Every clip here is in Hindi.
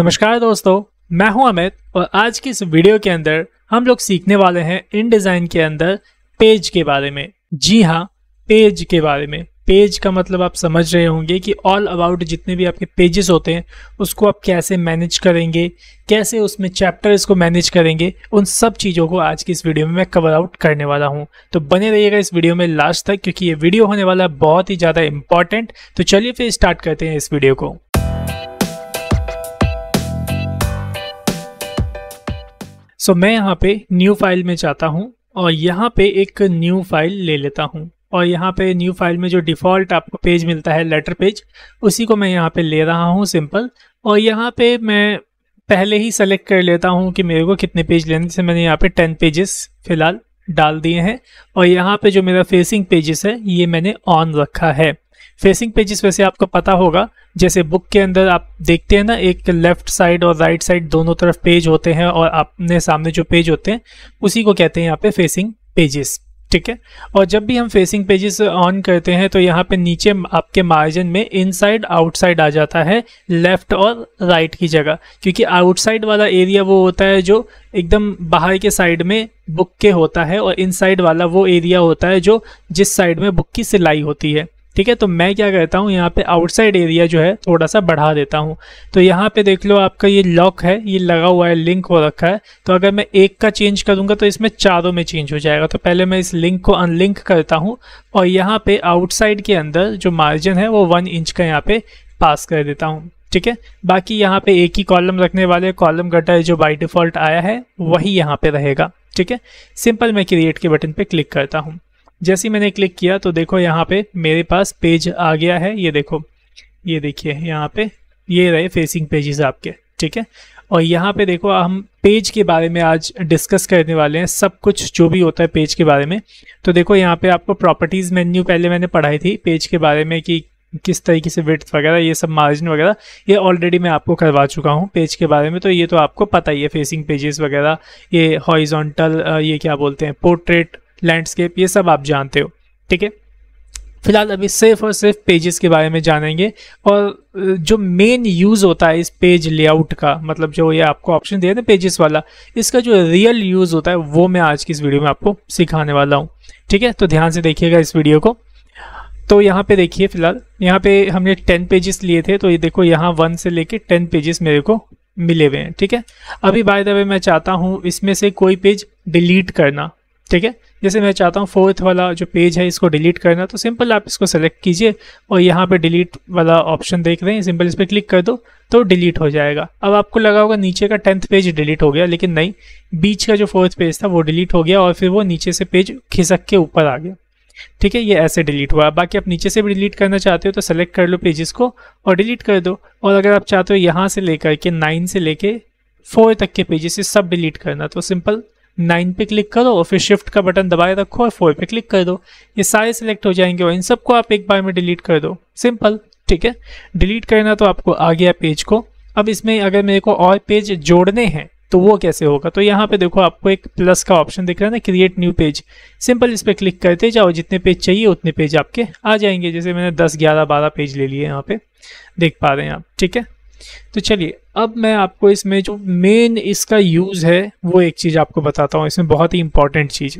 नमस्कार दोस्तों मैं हूं अमित और आज की इस वीडियो के अंदर हम लोग सीखने वाले हैं इन डिज़ाइन के अंदर पेज के बारे में जी हाँ पेज के बारे में पेज का मतलब आप समझ रहे होंगे कि ऑल अबाउट जितने भी आपके पेजेस होते हैं उसको आप कैसे मैनेज करेंगे कैसे उसमें चैप्टर्स को मैनेज करेंगे उन सब चीज़ों को आज की इस वीडियो में मैं कवर आउट करने वाला हूं तो बने रहिएगा इस वीडियो में लास्ट तक क्योंकि ये वीडियो होने वाला है बहुत ही ज़्यादा इंपॉर्टेंट तो चलिए फिर स्टार्ट करते हैं इस वीडियो को सो मैं यहाँ पे न्यू फाइल में जाता हूँ और यहाँ पे एक न्यू फाइल ले लेता हूँ और यहाँ पे न्यू फाइल में जो डिफ़ॉल्ट आपको पेज मिलता है लेटर पेज उसी को मैं यहाँ पे ले रहा हूँ सिंपल और यहाँ पे मैं पहले ही सेलेक्ट कर लेता हूँ कि मेरे को कितने पेज लेने से मैंने यहाँ पे टेन पेजेस फ़िलहाल डाल दिए हैं और यहाँ पे जो मेरा फेसिंग पेजेस है ये मैंने ऑन रखा है फेसिंग पेजेस वैसे आपको पता होगा जैसे बुक के अंदर आप देखते हैं ना एक लेफ्ट साइड और राइट साइड दोनों तरफ पेज होते हैं और अपने सामने जो पेज होते हैं उसी को कहते हैं यहाँ पे फेसिंग पेजेस ठीक है और जब भी हम फेसिंग पेजेस ऑन करते हैं तो यहाँ पे नीचे आपके मार्जिन में इनसाइड आउटसाइड आ जाता है लेफ्ट और राइट की जगह क्योंकि आउटसाइड वाला एरिया वो होता है जो एकदम बाहर के साइड में बुक के होता है और इनसाइड वाला वो एरिया होता है जो जिस साइड में बुक की सिलाई होती है ठीक है तो मैं क्या करता हूँ यहाँ पे आउटसाइड एरिया जो है थोड़ा सा बढ़ा देता हूँ तो यहाँ पे देख लो आपका ये लॉक है ये लगा हुआ है लिंक हो रखा है तो अगर मैं एक का चेंज करूँगा तो इसमें चारों में चेंज हो जाएगा तो पहले मैं इस लिंक को अनलिंक करता हूँ और यहाँ पर आउटसाइड के अंदर जो मार्जिन है वो वन इंच का यहाँ पर पास कर देता हूँ ठीक है बाकी यहाँ पे एक ही कॉलम रखने वाले कॉलम गटर जो बाई डिफॉल्ट आया है वही यहाँ पे रहेगा ठीक है सिंपल मैं क्रिएट के बटन पे क्लिक करता हूँ जैसे ही मैंने क्लिक किया तो देखो यहाँ पे मेरे पास पेज आ गया है ये देखो ये देखिए यहाँ पे ये रहे फेसिंग पेजेस आपके ठीक है और यहाँ पे देखो हम पेज के बारे में आज डिस्कस करने वाले हैं सब कुछ जो भी होता है पेज के बारे में तो देखो यहाँ पे आपको प्रॉपर्टीज़ मेन्यू पहले मैंने पढ़ाई थी पेज के बारे में कि किस तरीके से विथ वगैरह ये सब मार्जिन वगैरह ये ऑलरेडी मैं आपको करवा चुका हूँ पेज के बारे में तो ये तो आपको पता ही है फेसिंग पेजेस वगैरह ये हॉइजोंटल ये क्या बोलते हैं पोर्ट्रेट लैंडस्केप ये सब आप जानते हो ठीक है फिलहाल अभी सिर्फ और सिर्फ पेजेस के बारे में जानेंगे और जो मेन यूज़ होता है इस पेज लेआउट का मतलब जो ये आपको ऑप्शन दिया ना पेजेस वाला इसका जो रियल यूज़ होता है वो मैं आज की इस वीडियो में आपको सिखाने वाला हूँ ठीक है तो ध्यान से देखिएगा इस वीडियो को तो यहाँ पे देखिए फिलहाल यहाँ पे हमने टेन पेजेस लिए थे तो ये देखो यहाँ वन से लेके टेन पेजेस मेरे को मिले हुए हैं ठीक है अभी बाय द वे मैं चाहता हूँ इसमें से कोई पेज डिलीट करना ठीक है जैसे मैं चाहता हूँ फोर्थ वाला जो पेज है इसको डिलीट करना तो सिंपल आप इसको सेलेक्ट कीजिए और यहाँ पे डिलीट वाला ऑप्शन देख रहे हैं सिंपल इस पर क्लिक कर दो तो डिलीट हो जाएगा अब आपको लगा होगा नीचे का टेंथ पेज डिलीट हो गया लेकिन नहीं बीच का जो फोर्थ पेज था वो डिलीट हो गया और फिर वो नीचे से पेज खिसक के ऊपर आ गया ठीक है ये ऐसे डिलीट हुआ बाकी आप नीचे से भी डिलीट करना चाहते हो तो सेलेक्ट कर लो पेजेस को और डिलीट कर दो और अगर आप चाहते हो यहाँ से लेकर के नाइन से लेके फोर तक के पेजेस से सब डिलीट करना तो सिंपल नाइन पे क्लिक करो और फिर शिफ्ट का बटन दबाए रखो और फोर पे क्लिक कर दो ये सारे सिलेक्ट हो जाएंगे और इन सबको आप एक बार में डिलीट कर दो सिंपल ठीक है डिलीट करना तो आपको आ गया पेज को अब इसमें अगर मेरे को और पेज जोड़ने हैं तो वो कैसे होगा तो यहाँ पे देखो आपको एक प्लस का ऑप्शन दिख रहा है ना क्रिएट न्यू पेज सिंपल इस पर क्लिक करते जाओ जितने पेज चाहिए उतने पेज आपके आ जाएंगे जैसे मैंने 10, 11, 12 पेज ले लिए यहाँ पे देख पा रहे हैं आप ठीक है तो चलिए अब मैं आपको इसमें जो मेन इसका यूज़ है वो एक चीज़ आपको बताता हूँ इसमें बहुत ही इंपॉर्टेंट चीज़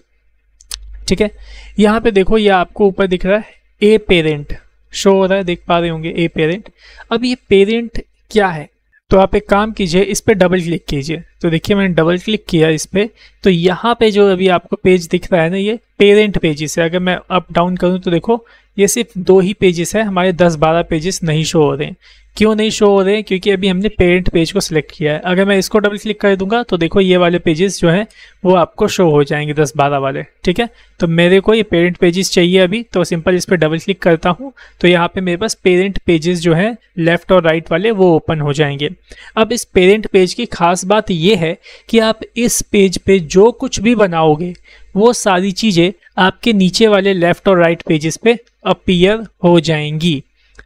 ठीक है यहाँ पे देखो ये आपको ऊपर दिख रहा है ए पेरेंट शो हो रहा है देख पा रहे होंगे ए पेरेंट अब ये पेरेंट क्या है तो आप एक काम कीजिए इस पर डबल क्लिक कीजिए तो देखिए मैंने डबल क्लिक किया इस पर तो यहाँ पे जो अभी आपको पेज दिख रहा है ना ये पेरेंट पेजेस है अगर मैं अप डाउन करूँ तो देखो ये सिर्फ दो ही पेजेस है हमारे दस बारह पेजेस नहीं शो हो रहे हैं क्यों नहीं शो हो रहे हैं क्योंकि अभी हमने पेरेंट पेज को सिलेक्ट किया है अगर मैं इसको डबल क्लिक कर दूंगा तो देखो ये वाले पेजेस जो हैं वो आपको शो हो जाएंगे दस बारह वाले ठीक है तो मेरे को ये पेरेंट पेजेस चाहिए अभी तो सिंपल इस पर डबल क्लिक करता हूँ तो यहाँ पे मेरे पास पेरेंट पेजेस जो हैं लेफ्ट और राइट वाले वो ओपन हो जाएंगे अब इस पेरेंट पेज की खास बात ये है कि आप इस पेज पे जो कुछ भी बनाओगे वो सारी चीज़ें आपके नीचे वाले लेफ्ट और राइट पेजेस पे अपीयर हो जाएंगी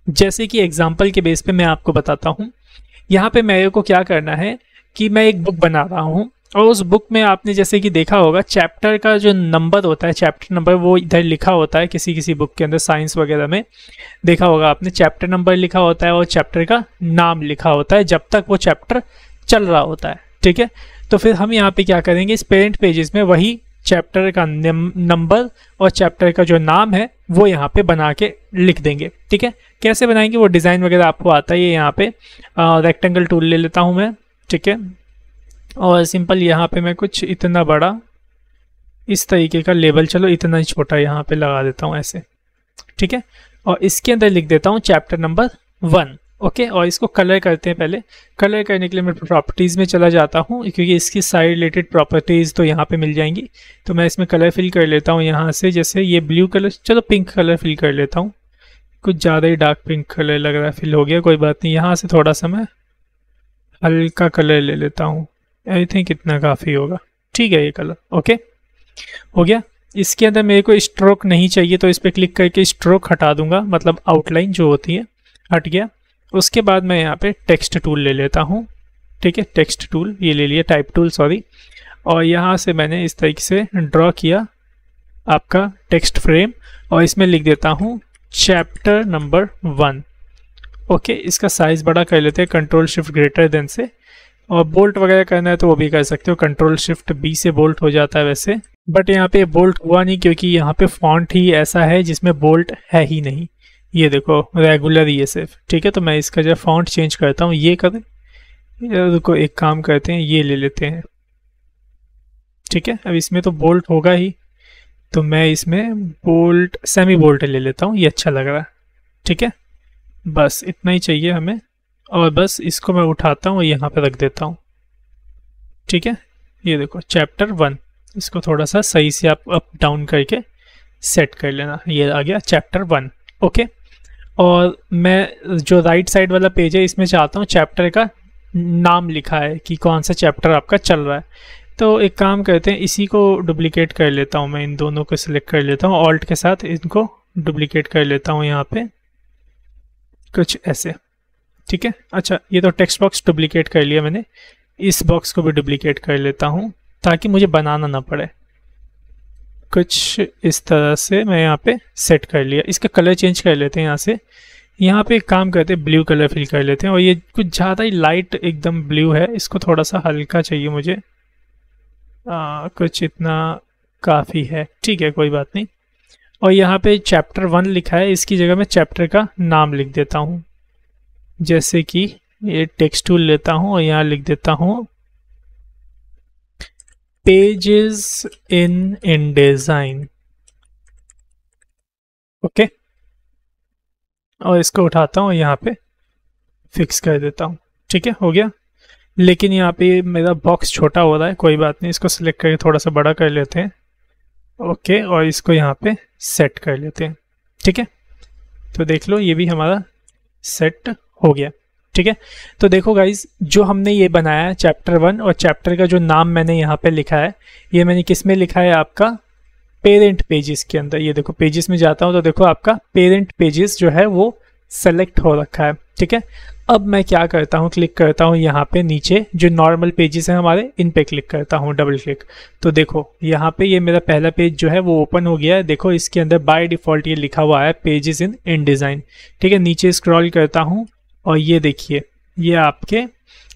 जैसे कि एग्जाम्पल के बेस पे मैं आपको बताता हूँ यहाँ पे मेरे को क्या करना है कि मैं एक बुक बना रहा हूँ और उस बुक में आपने जैसे कि देखा होगा चैप्टर का जो नंबर होता है चैप्टर नंबर वो इधर लिखा होता है किसी किसी बुक के अंदर साइंस वगैरह में देखा होगा आपने चैप्टर नंबर लिखा होता है और चैप्टर का नाम लिखा होता है जब तक वो चैप्टर चल रहा होता है ठीक है तो फिर हम यहाँ पे क्या करेंगे इस पेरेंट पेजेस में वही चैप्टर का नंबर और चैप्टर का जो नाम है वो यहाँ पे बना के लिख देंगे ठीक है कैसे बनाएंगे वो डिज़ाइन वगैरह आपको आता है है यहाँ पे रेक्टेंगल टूल ले लेता हूँ मैं ठीक है और सिंपल यहाँ पे मैं कुछ इतना बड़ा इस तरीके का लेबल चलो इतना ही छोटा यहाँ पे लगा देता हूँ ऐसे ठीक है और इसके अंदर लिख देता हूँ चैप्टर नंबर वन ओके और इसको कलर करते हैं पहले कलर करने के लिए मैं प्रॉपर्टीज़ में चला जाता हूँ क्योंकि इसकी साइड रिलेटेड प्रॉपर्टीज़ तो यहाँ पे मिल जाएंगी तो मैं इसमें कलर फिल कर लेता हूँ यहाँ से जैसे ये ब्लू कलर चलो पिंक कलर फिल कर लेता हूँ कुछ ज़्यादा ही डार्क पिंक कलर लग रहा है फिल हो गया कोई बात नहीं यहाँ से थोड़ा सा मैं हल्का कलर ले लेता हूँ आई थिंक इतना काफ़ी होगा ठीक है ये कलर ओके हो गया इसके अंदर मेरे को स्ट्रोक नहीं चाहिए तो इस पर क्लिक करके स्ट्रोक हटा दूंगा मतलब आउटलाइन जो होती है हट गया उसके बाद मैं यहाँ पे टेक्स्ट टूल ले लेता हूँ ठीक है टेक्स्ट टूल ये ले लिया टाइप टूल सॉरी और यहाँ से मैंने इस तरीके से ड्रॉ किया आपका टेक्स्ट फ्रेम और इसमें लिख देता हूँ चैप्टर नंबर वन ओके इसका साइज़ बड़ा कर लेते हैं कंट्रोल शिफ्ट ग्रेटर देन से और बोल्ट वगैरह करना है तो वो भी कर सकते हो कंट्रोल शिफ्ट बी से बोल्ट हो जाता है वैसे बट यहाँ पे बोल्ट हुआ नहीं क्योंकि यहाँ पे फॉन्ट ही ऐसा है जिसमें बोल्ट है ही नहीं ये देखो रेगुलर ई एस एफ ठीक है तो मैं इसका जो फॉन्ट चेंज करता हूँ ये करें देखो एक काम करते हैं ये ले लेते हैं ठीक है अब इसमें तो बोल्ट होगा ही तो मैं इसमें बोल्ट सेमी बोल्ट ले लेता हूँ ये अच्छा लग रहा है ठीक है बस इतना ही चाहिए हमें और बस इसको मैं उठाता हूँ यहाँ पे रख देता हूँ ठीक है ये देखो चैप्टर वन इसको थोड़ा सा सही से आप अप डाउन करके सेट कर लेना ये आ गया चैप्टर वन ओके और मैं जो राइट साइड वाला पेज है इसमें चाहता हूँ चैप्टर का नाम लिखा है कि कौन सा चैप्टर आपका चल रहा है तो एक काम करते हैं इसी को डुप्लिकेट कर लेता हूँ मैं इन दोनों को सिलेक्ट कर लेता हूँ ऑल्ट के साथ इनको डुप्लीकेट कर लेता हूँ यहाँ पे कुछ ऐसे ठीक है अच्छा ये तो टेक्स्ट बॉक्स डुप्लिकेट कर लिया मैंने इस बॉक्स को भी डुप्लिकेट कर लेता हूँ ताकि मुझे बनाना ना पड़े कुछ इस तरह से मैं यहाँ पे सेट कर लिया इसका कलर चेंज कर लेते हैं यहाँ से यहाँ पे एक काम करते हैं ब्लू कलर फिल कर लेते हैं और ये कुछ ज़्यादा ही लाइट एकदम ब्लू है इसको थोड़ा सा हल्का चाहिए मुझे आ, कुछ इतना काफ़ी है ठीक है कोई बात नहीं और यहाँ पे चैप्टर वन लिखा है इसकी जगह मैं चैप्टर का नाम लिख देता हूँ जैसे कि ये टेक्स्ट टूल लेता हूँ और यहाँ लिख देता हूँ pages in InDesign. Okay okay? और इसको उठाता हूँ यहाँ पे फिक्स कर देता हूँ ठीक है हो गया लेकिन यहाँ पे मेरा बॉक्स छोटा हो रहा है कोई बात नहीं इसको सिलेक्ट करके थोड़ा सा बड़ा कर लेते हैं ओके okay, और इसको यहाँ पे सेट कर लेते हैं ठीक है तो देख लो ये भी हमारा सेट हो गया ठीक है तो देखो गाइज जो हमने ये बनाया है चैप्टर वन और चैप्टर का जो नाम मैंने यहाँ पे लिखा है ये मैंने किस में लिखा है आपका पेरेंट पेजेस के अंदर ये देखो पेजेस में जाता हूँ तो देखो आपका पेरेंट पेजेस जो है वो सेलेक्ट हो रखा है ठीक है अब मैं क्या करता हूँ क्लिक करता हूँ यहाँ पे नीचे जो नॉर्मल पेजेस हैं हमारे इन पे क्लिक करता हूँ डबल क्लिक तो देखो यहाँ पे ये मेरा पहला पेज जो है वो ओपन हो गया है देखो इसके अंदर बाय डिफ़ॉल्ट ये लिखा हुआ है पेजेस इन इन डिज़ाइन ठीक है नीचे स्क्रॉल करता हूँ और ये देखिए ये आपके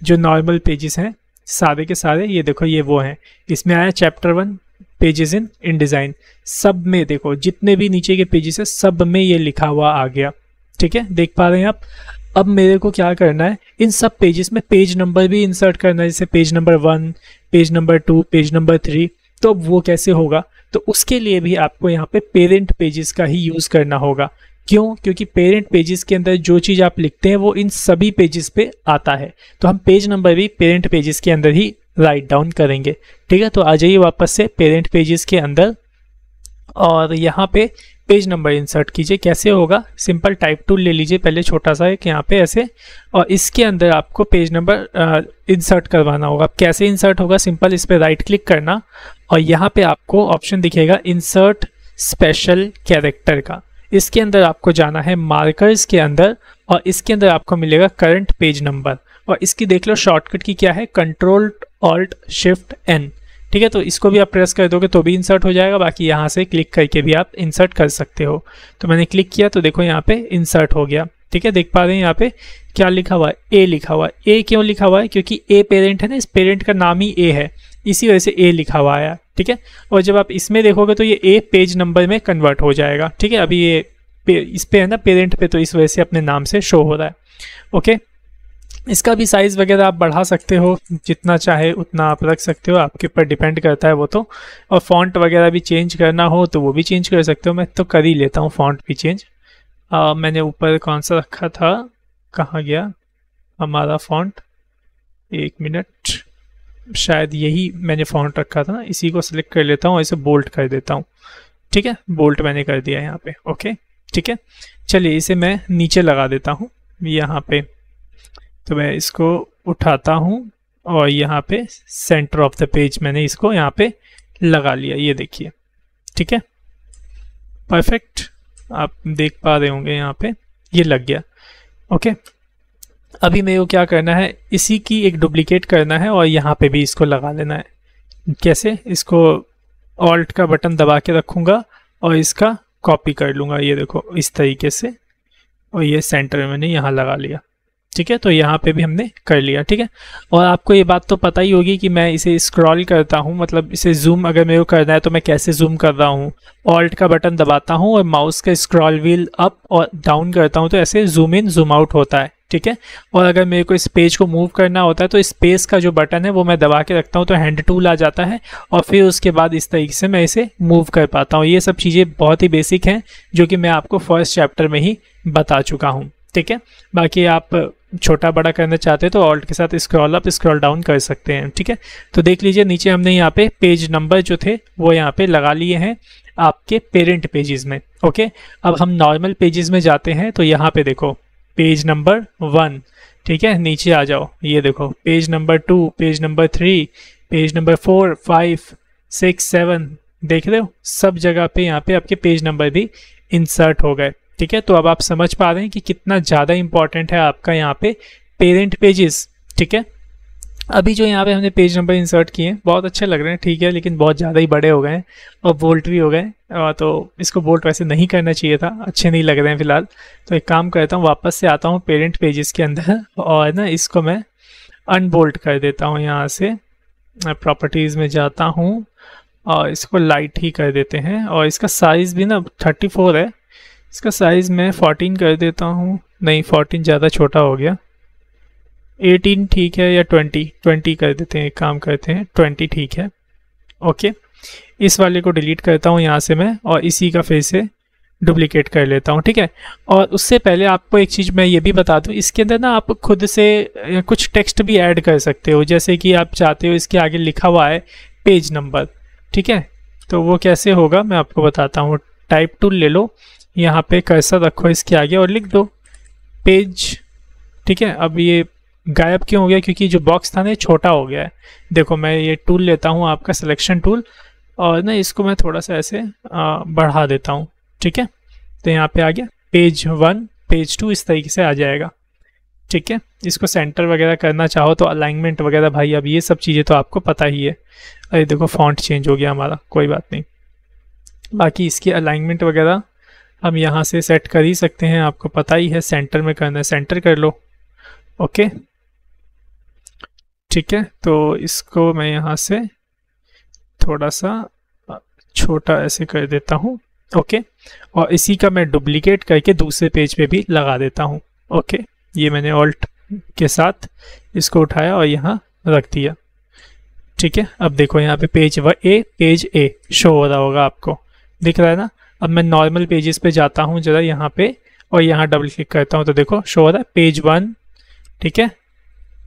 जो नॉर्मल पेजेस हैं सारे के सारे ये देखो ये वो हैं इसमें आया chapter one pages in InDesign सब में देखो जितने भी नीचे के पेजेस है सब में ये लिखा हुआ आ गया ठीक है देख पा रहे हैं आप अब मेरे को क्या करना है इन सब पेजेस में पेज नंबर भी इंसर्ट करना है जैसे page number one page number two page number three तो अब वो कैसे होगा तो उसके लिए भी आपको यहाँ पे पेरेंट पेजेस का ही यूज़ करना होगा क्यों क्योंकि पेरेंट पेजेस के अंदर जो चीज़ आप लिखते हैं वो इन सभी पेजेस पे आता है तो हम पेज नंबर भी पेरेंट पेजेस के अंदर ही राइट डाउन करेंगे ठीक है तो आ जाइए वापस से पेरेंट पेजेस के अंदर और यहाँ पे पेज नंबर इंसर्ट कीजिए कैसे होगा सिंपल टाइप टूल ले लीजिए पहले छोटा सा एक यहाँ पे ऐसे और इसके अंदर आपको पेज नंबर इंसर्ट करवाना होगा कैसे इंसर्ट होगा सिंपल इस पर राइट क्लिक करना और यहाँ पे आपको ऑप्शन दिखेगा इंसर्ट स्पेशल कैरेक्टर का इसके अंदर आपको जाना है मार्कर्स के अंदर और इसके अंदर आपको मिलेगा करंट पेज नंबर और इसकी देख लो शॉर्टकट की क्या है कंट्रोल ऑल्ट शिफ्ट एन ठीक है तो इसको भी आप प्रेस कर दोगे तो भी इंसर्ट हो जाएगा बाकी यहाँ से क्लिक करके भी आप इंसर्ट कर सकते हो तो मैंने क्लिक किया तो देखो यहाँ पे इंसर्ट हो गया ठीक है देख पा रहे हैं यहाँ पे क्या लिखा हुआ है ए लिखा हुआ है ए क्यों लिखा हुआ है क्योंकि ए पेरेंट है ना इस पेरेंट का नाम ही ए है इसी वजह से ए लिखा हुआ आया ठीक है और जब आप इसमें देखोगे तो ये ए पेज नंबर में कन्वर्ट हो जाएगा ठीक है अभी ये पे, इस पे है ना पेरेंट पे तो इस वजह से अपने नाम से शो हो रहा है ओके इसका भी साइज़ वगैरह आप बढ़ा सकते हो जितना चाहे उतना आप रख सकते हो आपके ऊपर डिपेंड करता है वो तो और फॉन्ट वगैरह भी चेंज करना हो तो वो भी चेंज कर सकते हो मैं तो कर ही लेता हूँ फॉन्ट भी चेंज आ, मैंने ऊपर कौन सा रखा था कहाँ गया हमारा फॉन्ट एक मिनट शायद यही मैंने फॉन्ट रखा था ना इसी को सिलेक्ट कर लेता हूँ इसे बोल्ट कर देता हूँ ठीक है बोल्ट मैंने कर दिया यहाँ पे ओके ठीक है चलिए इसे मैं नीचे लगा देता हूँ यहाँ पे तो मैं इसको उठाता हूँ और यहाँ पे सेंटर ऑफ द पेज मैंने इसको यहाँ पे लगा लिया ये देखिए ठीक है परफेक्ट आप देख पा रहे होंगे यहाँ पे ये लग गया ओके अभी मेरे को क्या करना है इसी की एक डुप्लीकेट करना है और यहाँ पे भी इसको लगा लेना है कैसे इसको ऑल्ट का बटन दबा के रखूँगा और इसका कॉपी कर लूँगा ये देखो इस तरीके से और ये सेंटर मैंने यहाँ लगा लिया ठीक है तो यहाँ पे भी हमने कर लिया ठीक है और आपको ये बात तो पता ही होगी कि मैं इसे स्क्रॉल करता हूँ मतलब इसे जूम अगर मेरे को करना है तो मैं कैसे जूम कर रहा हूँ ऑल्ट का बटन दबाता हूँ और माउस का स्क्रॉल व्हील अप और डाउन करता हूँ तो ऐसे जूम इन जूम आउट होता है ठीक है और अगर मेरे को इस पेज को मूव करना होता है तो स्पेस का जो बटन है वो मैं दबा के रखता हूँ तो हैंड टूल आ जाता है और फिर उसके बाद इस तरीके से मैं इसे मूव कर पाता हूँ ये सब चीज़ें बहुत ही बेसिक हैं जो कि मैं आपको फर्स्ट चैप्टर में ही बता चुका हूँ ठीक है बाकी आप छोटा बड़ा करना चाहते हैं तो ऑल्ट के साथ स्क्रॉल अप स्क्रॉल डाउन कर सकते हैं ठीक है तो देख लीजिए नीचे हमने यहाँ पे पेज नंबर जो थे वो यहाँ पे लगा लिए हैं आपके पेरेंट पेजेस में ओके अब हम नॉर्मल पेजेस में जाते हैं तो यहाँ पे देखो पेज नंबर वन ठीक है नीचे आ जाओ ये देखो page number two page number three page number four five six seven देख रहे हो सब जगह पे यहाँ पे आपके पेज नंबर भी इंसर्ट हो गए ठीक है तो अब आप समझ पा रहे हैं कि कितना ज़्यादा इंपॉर्टेंट है आपका यहाँ पे पेरेंट पेजेस ठीक है अभी जो यहाँ पे हमने पेज नंबर इंसर्ट किए हैं बहुत अच्छे लग रहे हैं ठीक है लेकिन बहुत ज़्यादा ही बड़े हो गए हैं और बोल्ट भी हो गए तो इसको बोल्ट वैसे नहीं करना चाहिए था अच्छे नहीं लग रहे हैं फिलहाल तो एक काम करता हूँ वापस से आता हूँ पेरेंट पेजेस के अंदर और ना इसको मैं अनबोल्ट कर देता हूँ यहाँ से प्रॉपर्टीज़ में जाता हूँ और इसको लाइट ही कर देते हैं और इसका साइज़ भी ना थर्टी फोर है इसका साइज़ मैं 14 कर देता हूँ नहीं 14 ज़्यादा छोटा हो गया 18 ठीक है या 20 20 कर देते हैं एक काम करते हैं 20 ठीक है ओके इस वाले को डिलीट करता हूँ यहाँ से मैं और इसी का फेस से डुप्लीकेट कर लेता हूँ ठीक है और उससे पहले आपको एक चीज़ मैं ये भी बता दूँ इसके अंदर ना आप खुद से कुछ टेक्स्ट भी ऐड कर सकते हो जैसे कि आप चाहते हो इसके आगे लिखा हुआ है पेज नंबर ठीक है तो वो कैसे होगा मैं आपको बताता हूँ टाइप टूल ले लो यहाँ पे कैसा रखो इसके आगे और लिख दो पेज ठीक है अब ये गायब क्यों हो गया क्योंकि जो बॉक्स था ना ये छोटा हो गया है देखो मैं ये टूल लेता हूँ आपका सिलेक्शन टूल और ना इसको मैं थोड़ा सा ऐसे आ, बढ़ा देता हूँ ठीक है तो यहाँ पे आ गया पेज वन पेज टू इस तरीके से आ जाएगा ठीक है इसको सेंटर वगैरह करना चाहो तो अलाइनमेंट वगैरह भाई अब ये सब चीज़ें तो आपको पता ही है अरे देखो फॉन्ट चेंज हो गया हमारा कोई बात नहीं बाकी इसकी अलाइनमेंट वगैरह हम यहाँ से सेट कर ही सकते हैं आपको पता ही है सेंटर में करना है सेंटर कर लो ओके ठीक है तो इसको मैं यहाँ से थोड़ा सा छोटा ऐसे कर देता हूँ ओके और इसी का मैं डुप्लीकेट करके दूसरे पेज पे भी लगा देता हूँ ओके ये मैंने ऑल्ट के साथ इसको उठाया और यहाँ रख दिया ठीक है अब देखो यहाँ पे पेज व ए पेज ए शो हो रहा होगा आपको दिख रहा है ना अब मैं नॉर्मल पेजेस पे जाता हूँ ज़रा यहाँ पे और यहाँ डबल क्लिक करता हूँ तो देखो शो हो रहा है पेज वन ठीक है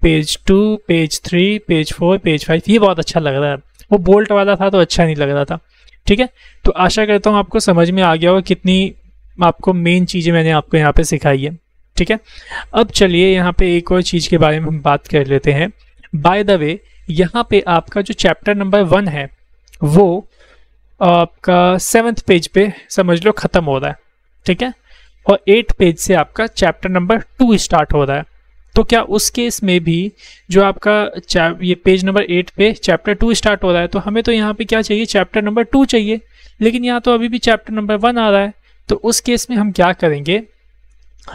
page two page three page four page five ये बहुत अच्छा लग रहा है वो बोल्ट वाला था तो अच्छा नहीं लग रहा था ठीक है तो आशा करता हूँ आपको समझ में आ गया होगा कितनी आपको मेन चीज़ें मैंने आपको यहाँ पर सिखाई है ठीक है अब चलिए यहाँ पर एक और चीज़ के बारे में हम बात कर लेते हैं बाय द वे यहाँ पर आपका जो चैप्टर नंबर वन है वो आपका सेवन्थ पेज पे समझ लो ख़त्म हो रहा है ठीक है और एट पेज से आपका चैप्टर नंबर टू स्टार्ट हो रहा है तो क्या उस केस में भी जो आपका ये पेज नंबर एट पे चैप्टर टू स्टार्ट हो रहा है तो हमें तो यहाँ पे क्या चाहिए चैप्टर नंबर टू चाहिए लेकिन यहाँ तो अभी भी चैप्टर नंबर वन आ रहा है तो उस केस में हम क्या करेंगे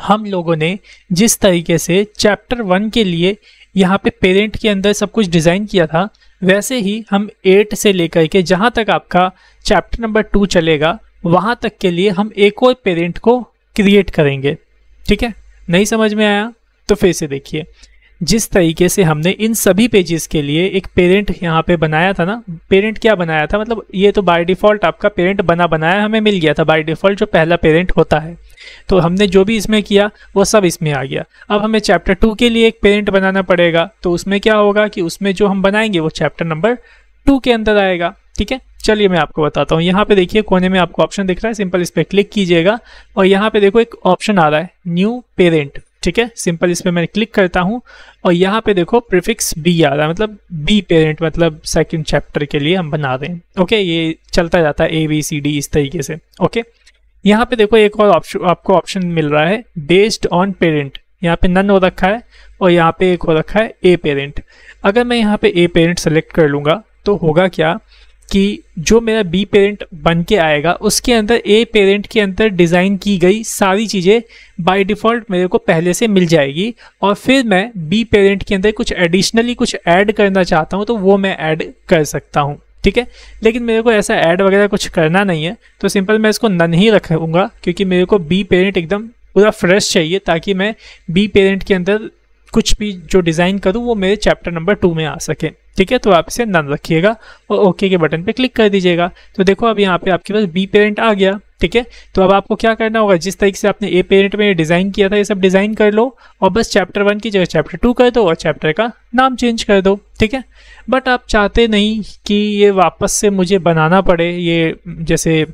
हम लोगों ने जिस तरीके से चैप्टर वन के लिए यहाँ पे पेरेंट के अंदर सब कुछ डिज़ाइन किया था वैसे ही हम एट से लेकर के जहाँ तक आपका चैप्टर नंबर टू चलेगा वहाँ तक के लिए हम एक और पेरेंट को क्रिएट करेंगे ठीक है नहीं समझ में आया तो फिर से देखिए जिस तरीके से हमने इन सभी पेजेस के लिए एक पेरेंट यहाँ पे बनाया था ना पेरेंट क्या बनाया था मतलब ये तो बाय डिफ़ॉल्ट आपका पेरेंट बना बनाया हमें मिल गया था बाय डिफ़ॉल्ट जो पहला पेरेंट होता है तो हमने जो भी इसमें किया वो सब इसमें आ गया अब हमें चैप्टर टू के लिए एक पेरेंट बनाना पड़ेगा तो उसमें क्या होगा कि उसमें जो हम बनाएंगे वो चैप्टर नंबर टू के अंदर आएगा ठीक है चलिए मैं आपको बताता हूँ यहाँ पे देखिए कोने में आपको ऑप्शन दिख रहा है सिंपल इस पर क्लिक कीजिएगा और यहाँ पे देखो एक ऑप्शन आ रहा है न्यू पेरेंट ठीक है सिंपल इस पर मैं क्लिक करता हूँ और यहाँ पे देखो प्रिफिक्स बी आ रहा है मतलब बी पेरेंट मतलब सेकंड चैप्टर के लिए हम बना रहे हैं ओके ये चलता जाता है ए बी सी डी इस तरीके से ओके यहाँ पे देखो एक और ऑप्शन आपको ऑप्शन मिल रहा है बेस्ड ऑन पेरेंट यहाँ पे नन हो रखा है और यहाँ पे एक हो रखा है ए पेरेंट अगर मैं यहाँ पे ए पेरेंट सेलेक्ट कर लूँगा तो होगा क्या कि जो मेरा बी पेरेंट बन के आएगा उसके अंदर ए पेरेंट के अंदर डिज़ाइन की गई सारी चीज़ें बाय डिफ़ॉल्ट मेरे को पहले से मिल जाएगी और फिर मैं बी पेरेंट के अंदर कुछ एडिशनली कुछ ऐड करना चाहता हूँ तो वो मैं ऐड कर सकता हूँ ठीक है लेकिन मेरे को ऐसा ऐड वगैरह कुछ करना नहीं है तो सिंपल मैं इसको नन ही रखूँगा क्योंकि मेरे को बी पेरेंट एकदम पूरा फ्रेश चाहिए ताकि मैं बी पेरेंट के अंदर कुछ भी जो डिज़ाइन करूँ वो मेरे चैप्टर नंबर टू में आ सके ठीक है तो आप इसे नन रखिएगा और ओके के बटन पे क्लिक कर दीजिएगा तो देखो अब यहाँ पे आपके पास बी पेरेंट आ गया ठीक है तो अब आपको क्या करना होगा जिस तरीके से आपने ए पेरेंट में डिज़ाइन किया था ये सब डिज़ाइन कर लो और बस चैप्टर वन की जगह चैप्टर टू कर दो और चैप्टर का नाम चेंज कर दो ठीक है बट आप चाहते नहीं कि ये वापस से मुझे बनाना पड़े ये जैसे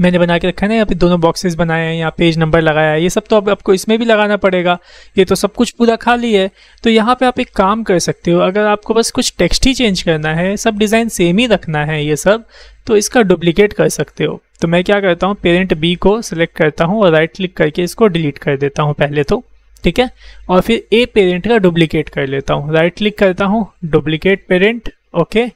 मैंने बना के रखा है ना यहाँ पे दोनों बॉक्सेस बनाए हैं यहाँ पेज नंबर लगाया है ये सब तो अब आपको इसमें भी लगाना पड़ेगा ये तो सब कुछ पूरा खाली है तो यहाँ पे आप एक काम कर सकते हो अगर आपको बस कुछ टेक्स्ट ही चेंज करना है सब डिज़ाइन सेम ही रखना है ये सब तो इसका डुप्लीकेट कर सकते हो तो मैं क्या करता हूँ पेरेंट बी को सिलेक्ट करता हूँ और राइट क्लिक करके इसको डिलीट कर देता हूँ पहले तो ठीक है और फिर ए पेरेंट का डुप्लीकेट कर लेता हूँ राइट क्लिक करता हूँ डुप्लीकेट पेरेंट ओके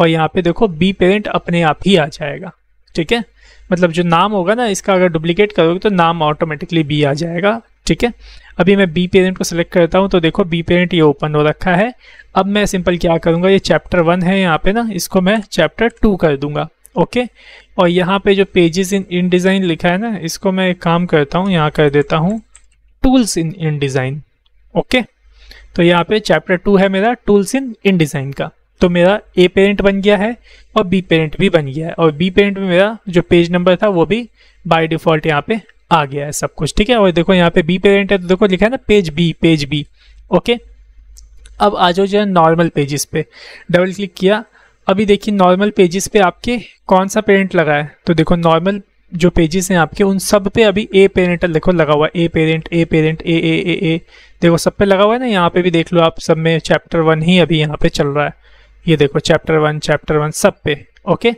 और यहाँ पे देखो बी पेरेंट अपने आप ही आ जाएगा ठीक है मतलब जो नाम होगा ना इसका अगर डुप्लीकेट करोगे तो नाम ऑटोमेटिकली बी आ जाएगा ठीक है अभी मैं बी पेरेंट को सिलेक्ट करता हूँ तो देखो बी पेरेंट ये ओपन हो रखा है अब मैं सिंपल क्या करूँगा ये चैप्टर वन है यहाँ पे ना इसको मैं चैप्टर टू कर दूंगा ओके और यहाँ पे जो पेजेस इन इन डिज़ाइन लिखा है ना इसको मैं एक काम करता हूँ यहाँ कर देता हूँ tools in InDesign okay तो यहाँ पे चैप्टर टू है मेरा टूल्स इन इन डिज़ाइन का तो मेरा ए पेरेंट बन गया है और बी पेरेंट भी बन गया है और बी पेरेंट में मेरा जो पेज नंबर था वो भी बाय डिफ़ॉल्ट यहाँ पे आ गया है सब कुछ ठीक है और देखो यहाँ पे बी पेरेंट है तो देखो लिखा है ना page B page B okay अब आ जाओ जो है नॉर्मल पेजेस पे डबल क्लिक किया अभी देखिए नॉर्मल पेजेस पे आपके कौन सा पेरेंट लगा है तो देखो नॉर्मल जो पेजेस हैं आपके उन सब पे अभी ए पेरेंट देखो लगा हुआ है ए पेरेंट ए पेरेंट ए ए ए ए देखो सब पे लगा हुआ है ना यहाँ पे भी देख लो आप सब में चैप्टर वन ही अभी यहाँ पे चल रहा है ये देखो चैप्टर वन चैप्टर वन सब पे ओके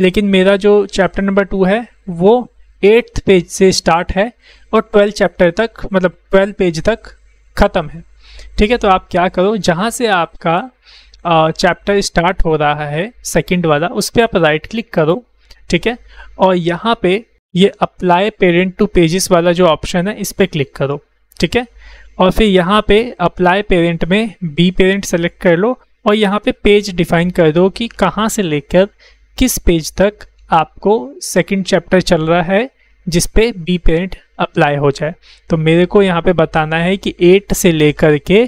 लेकिन मेरा जो चैप्टर नंबर टू है वो एट्थ पेज से स्टार्ट है और ट्वेल्थ चैप्टर तक मतलब ट्वेल्थ पेज तक ख़त्म है ठीक है तो आप क्या करो जहाँ से आपका चैप्टर स्टार्ट हो रहा है सेकंड वाला उस पर आप राइट क्लिक करो ठीक है और यहाँ पे ये अप्लाई पेरेंट टू पेजेस वाला जो ऑप्शन है इस पर क्लिक करो ठीक है और फिर यहाँ पे अप्लाई पेरेंट में बी पेरेंट सेलेक्ट कर लो और यहाँ पे पेज डिफाइन कर दो कि कहाँ से लेकर किस पेज तक आपको सेकंड चैप्टर चल रहा है जिस पे बी पेरेंट अप्लाई हो जाए तो मेरे को यहाँ पे बताना है कि एट से लेकर के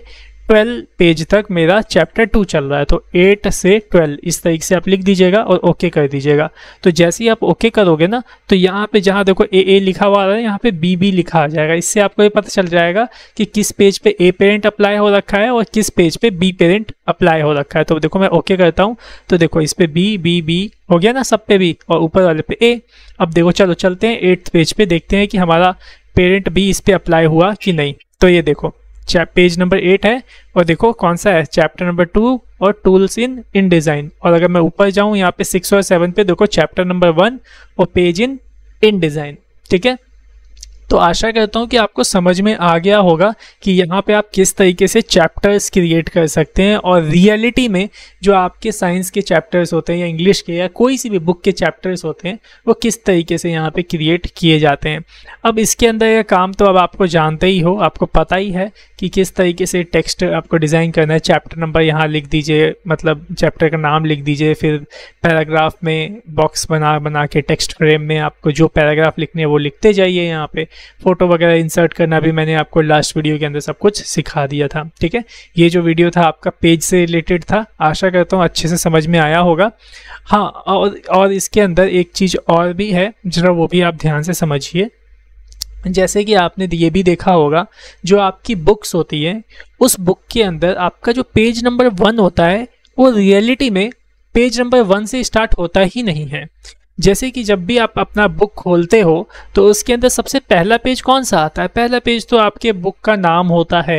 ट्वेल्व पेज तक मेरा चैप्टर टू चल रहा है तो एट से ट्वेल्व इस तरीके से आप लिख दीजिएगा और ओके कर दीजिएगा तो जैसे ही आप ओके करोगे ना तो यहाँ पे जहाँ देखो ए ए लिखा हुआ आ रहा है यहाँ पे बी बी लिखा आ जाएगा इससे आपको ये पता चल जाएगा कि किस पेज पे ए पेरेंट अप्लाई हो रखा है और किस पेज पे बी पेरेंट अप्लाई हो रखा है तो देखो मैं ओके करता हूँ तो देखो इस पर बी बी बी हो गया ना सब पे भी और ऊपर वाले पे ए अब देखो चलो चलते हैं एट्थ पेज पे देखते हैं कि हमारा पेरेंट बी इस पर अप्लाई हुआ कि नहीं तो ये देखो पेज नंबर एट है और देखो कौन सा है चैप्टर नंबर टू और टूल्स इन इन डिज़ाइन और अगर मैं ऊपर जाऊँ यहाँ पे सिक्स और सेवन पे देखो चैप्टर नंबर वन और पेज इन इन डिज़ाइन ठीक है तो आशा करता हूँ कि आपको समझ में आ गया होगा कि यहाँ पे आप किस तरीके से चैप्टर्स क्रिएट कर सकते हैं और रियलिटी में जो आपके साइंस के चैप्टर्स होते हैं या इंग्लिश के या कोई सी भी बुक के चैप्टर्स होते हैं वो किस तरीके से यहाँ पे क्रिएट किए जाते हैं अब इसके अंदर यह काम तो अब आपको जानते ही हो आपको पता ही है कि किस तरीके से टेक्स्ट आपको डिज़ाइन करना है चैप्टर नंबर यहाँ लिख दीजिए मतलब चैप्टर का नाम लिख दीजिए फिर पैराग्राफ में बॉक्स बना बना के टेक्स्ट फ्रेम में आपको जो पैराग्राफ लिखने हैं वो लिखते जाइए यहाँ पे फ़ोटो वगैरह इंसर्ट करना भी मैंने आपको लास्ट वीडियो के अंदर सब कुछ सिखा दिया था ठीक है ये जो वीडियो था आपका पेज से रिलेटेड था आशा करता हूँ अच्छे से समझ में आया होगा हाँ और और इसके अंदर एक चीज़ और भी है ज़रा वो भी आप ध्यान से समझिए जैसे कि आपने ये भी देखा होगा जो आपकी बुक्स होती है उस बुक के अंदर आपका जो पेज नंबर वन होता है वो रियलिटी में पेज नंबर वन से स्टार्ट होता ही नहीं है जैसे कि जब भी आप अपना बुक खोलते हो तो उसके अंदर सबसे पहला पेज कौन सा आता है पहला पेज तो आपके बुक का नाम होता है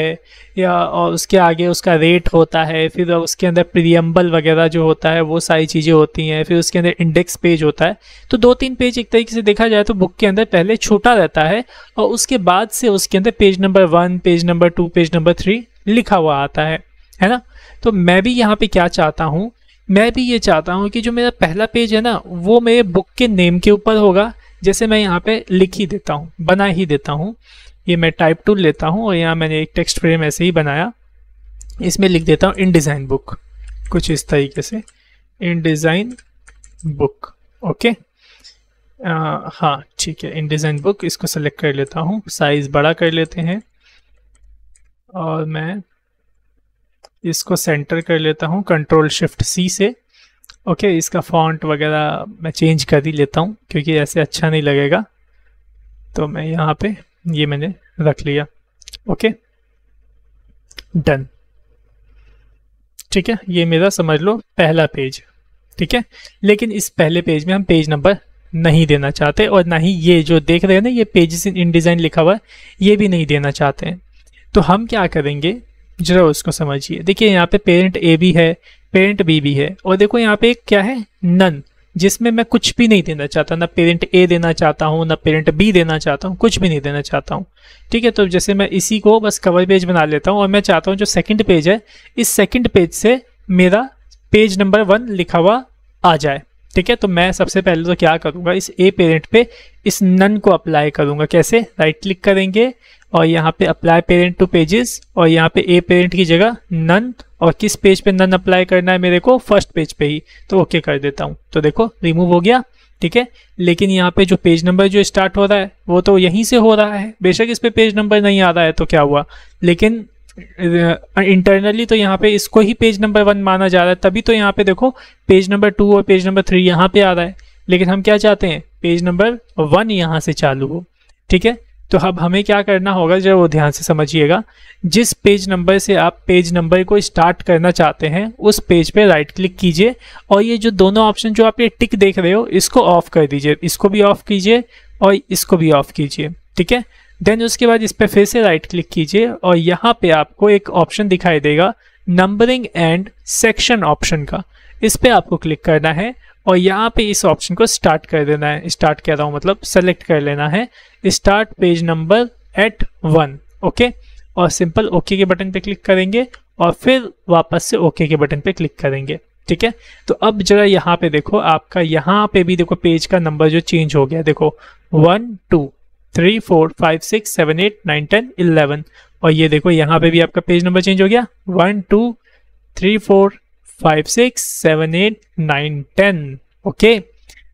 या और उसके आगे उसका रेट होता है फिर उसके अंदर प्रियम्बल वगैरह जो होता है वो सारी चीज़ें होती हैं फिर उसके अंदर इंडेक्स पेज होता है तो दो तीन पेज एक तरीके से देखा जाए तो बुक के अंदर पहले छोटा रहता है और उसके बाद से उसके अंदर page number one page number two page number three लिखा हुआ आता है है ना तो मैं भी यहाँ पे क्या चाहता हूँ मैं भी ये चाहता हूँ कि जो मेरा पहला पेज है ना वो मेरे बुक के नेम के ऊपर होगा जैसे मैं यहाँ पे लिख ही देता हूँ बना ही देता हूँ ये मैं टाइप टूल लेता हूँ और यहाँ मैंने एक टेक्स्ट फ्रेम ऐसे ही बनाया इसमें लिख देता हूँ इन डिज़ाइन बुक कुछ इस तरीके से इन डिज़ाइन बुक ओके आ, हाँ ठीक है इन डिज़ाइन बुक इसको सेलेक्ट कर लेता हूँ साइज़ बड़ा कर लेते हैं और मैं इसको सेंटर कर लेता हूँ कंट्रोल शिफ्ट सी से ओके okay, इसका फॉन्ट वगैरह मैं चेंज कर ही लेता हूँ क्योंकि ऐसे अच्छा नहीं लगेगा तो मैं यहाँ पे ये मैंने रख लिया ओके डन ठीक है ये मेरा समझ लो पहला पेज ठीक है लेकिन इस पहले पेज में हम पेज नंबर नहीं देना चाहते और ना ही ये जो देख रहे हैं ना ये पेजेस इन डिज़ाइन लिखा हुआ है ये भी नहीं देना चाहते हैं तो हम क्या करेंगे जरा उसको समझिए देखिए यहाँ पे पेरेंट ए भी है पेरेंट बी भी है और देखो यहाँ पे क्या है नन जिसमें मैं कुछ भी नहीं देना चाहता ना पेरेंट ए देना चाहता हूँ ना पेरेंट बी देना चाहता हूँ कुछ भी नहीं देना चाहता हूँ ठीक है तो जैसे मैं इसी को बस कवर पेज बना लेता हूँ और मैं चाहता हूँ जो सेकंड पेज है इस सेकंड पेज से मेरा पेज नंबर वन लिखा हुआ आ जाए ठीक है तो मैं सबसे पहले तो क्या करूँगा इस ए पेरेंट पे इस नन को अप्लाई करूँगा कैसे राइट क्लिक करेंगे और यहाँ पे अप्लाई पेरेंट टू पेजेस और यहाँ पे ए पेरेंट की जगह नन और किस पेज पे नन अप्लाई करना है मेरे को फर्स्ट पेज पे ही तो ओके कर देता हूँ तो देखो रिमूव हो गया ठीक है लेकिन यहाँ पे जो पेज नंबर जो स्टार्ट हो रहा है वो तो यहीं से हो रहा है बेशक इस पे पेज नंबर नहीं आ रहा है तो क्या हुआ लेकिन इंटरनली तो यहाँ पे इसको ही पेज नंबर वन माना जा रहा है तभी तो यहाँ पे देखो पेज नंबर टू और पेज नंबर थ्री यहाँ पे आ रहा है लेकिन हम क्या चाहते हैं पेज नंबर वन यहाँ से चालू हो ठीक है तो अब हमें क्या करना होगा जरा वो ध्यान से समझिएगा जिस पेज नंबर से आप पेज नंबर को स्टार्ट करना चाहते हैं उस पेज पे राइट क्लिक कीजिए और ये जो दोनों ऑप्शन जो आप ये टिक देख रहे हो इसको ऑफ कर दीजिए इसको भी ऑफ कीजिए और इसको भी ऑफ कीजिए ठीक है देन उसके बाद इस पर फिर से राइट क्लिक कीजिए और यहाँ पे आपको एक ऑप्शन दिखाई देगा नंबरिंग एंड सेक्शन ऑप्शन का इस पर आपको क्लिक करना है और यहाँ पे इस ऑप्शन को स्टार्ट कर देना है स्टार्ट कह रहा हूँ मतलब सेलेक्ट कर लेना है start page number eight one okay और सिंपल ओके के बटन पे क्लिक करेंगे और फिर वापस से ओके के बटन पे क्लिक करेंगे ठीक है तो अब जरा यहाँ पे देखो आपका यहाँ पे भी देखो पेज का नंबर जो चेंज हो गया देखो one two three four five six seven eight nine ten eleven और ये देखो यहाँ पे भी आपका पेज नंबर चेंज हो गया one two three four five six seven eight nine ten okay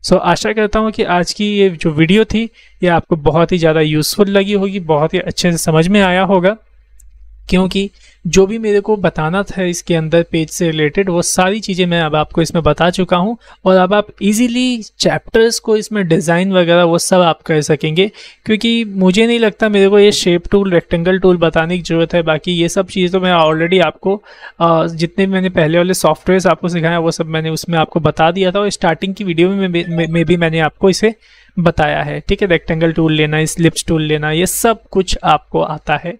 so आशा करता हूँ कि आज की ये जो वीडियो थी ये आपको बहुत ही ज़्यादा यूज़फुल लगी होगी बहुत ही अच्छे से समझ में आया होगा क्योंकि जो भी मेरे को बताना था इसके अंदर पेज से रिलेटेड वो सारी चीज़ें मैं अब आपको इसमें बता चुका हूँ और अब आप इजीली चैप्टर्स को इसमें डिज़ाइन वगैरह वो सब आप कर सकेंगे क्योंकि मुझे नहीं लगता मेरे को ये शेप टूल रेक्टेंगल टूल बताने की ज़रूरत है बाकी ये सब चीज़ तो मैं ऑलरेडी आपको जितने मैंने पहले वाले सॉफ्टवेयर आपको सिखाया वो सब मैंने उसमें आपको बता दिया था और स्टार्टिंग की वीडियो में, में, में भी मैंने आपको इसे बताया है ठीक है रेक्टेंगल टूल लेना स्लिप्स टूल लेना ये सब कुछ आपको आता है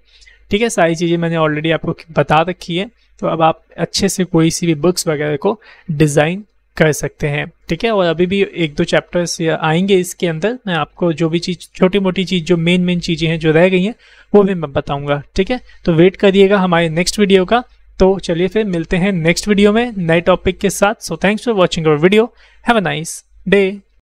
ठीक है सारी चीज़ें मैंने ऑलरेडी आपको बता रखी है तो अब आप अच्छे से कोई सी भी बुक्स वगैरह को डिज़ाइन कर सकते हैं ठीक है और अभी भी एक दो चैप्टर्स आएंगे इसके अंदर मैं आपको जो भी चीज़ छोटी मोटी चीज़ जो मेन मेन चीज़ें हैं जो रह गई हैं वो भी मैं बताऊंगा ठीक है तो वेट करिएगा हमारे नेक्स्ट वीडियो का तो चलिए फिर मिलते हैं नेक्स्ट वीडियो में नए टॉपिक के साथ so thanks for watching our video have a nice day